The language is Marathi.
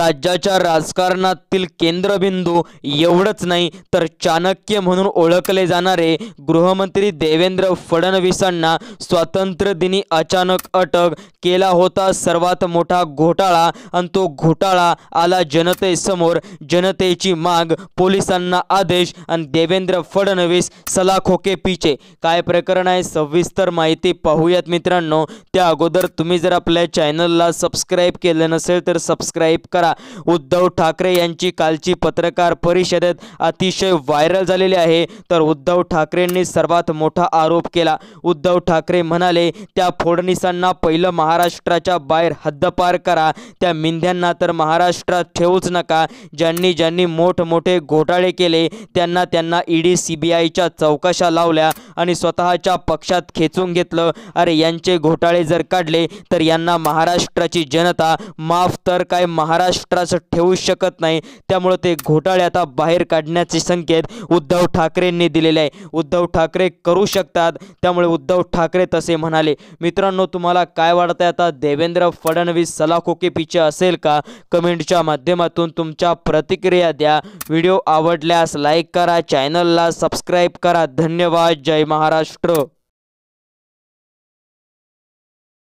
राज्याच्या राजकारणातील केंद्रबिंदू एवढंच नाही तर चाणक्य म्हणून ओळखले जाणारे गृहमंत्री देवेंद्र फडणवीसांना स्वातंत्र्यदिनी अचानक अटक केला होता सर्वात मोठा घोटाळा आणि तो घोटाळा आला जनतेसमोर जनतेची माग पोलिसांना आदेश आणि देवेंद्र फडणवीस सलाखोके पिचे काय प्रकरण आहे सविस्तर माहिती पाहूयात मित्रांनो त्या अगोदर तुम्ही जर आपल्या चॅनलला सबस्क्राईब केलं नसेल तर सबस्क्राईब करा उद्धव ठाकरे यांची कालची पत्रकार परिषदेत अतिशय व्हायरल झालेली आहे तर उद्धव ठाकरेंनी सर्वात मोठा आरोप केला उद्धव ठाकरे म्हणाले त्या फोडणीसांना पहिलं महाराष्ट्राच्या बाहेर हद्दपार करा त्या मिंध्यांना तर महाराष्ट्रात ठेवूच नका ज्यांनी ज्यांनी मोठमोठे घोटाळे केले त्यांना त्यांना ईडी सी बी आयच्या चौकशा लावल्या आणि स्वतःच्या पक्षात खेचून घेतलं अरे यांचे घोटाळे जर काढले तर यांना महाराष्ट्राची जनता माफ तर काय महाराष्ट्र महाराष्ट्राचं ठेवू शकत नाही त्यामुळं ते घोटाळे आता बाहेर काढण्याचे संकेत उद्धव ठाकरेंनी दिलेले आहे उद्धव ठाकरे करू शकतात त्यामुळे उद्धव ठाकरे तसे म्हणाले मित्रांनो तुम्हाला काय वाटतंय आता देवेंद्र फडणवीस सलाखोके पिचे असेल का कमेंटच्या माध्यमातून तुमच्या प्रतिक्रिया द्या व्हिडिओ आवडल्यास लाईक करा चॅनलला सबस्क्राईब करा धन्यवाद जय महाराष्ट्र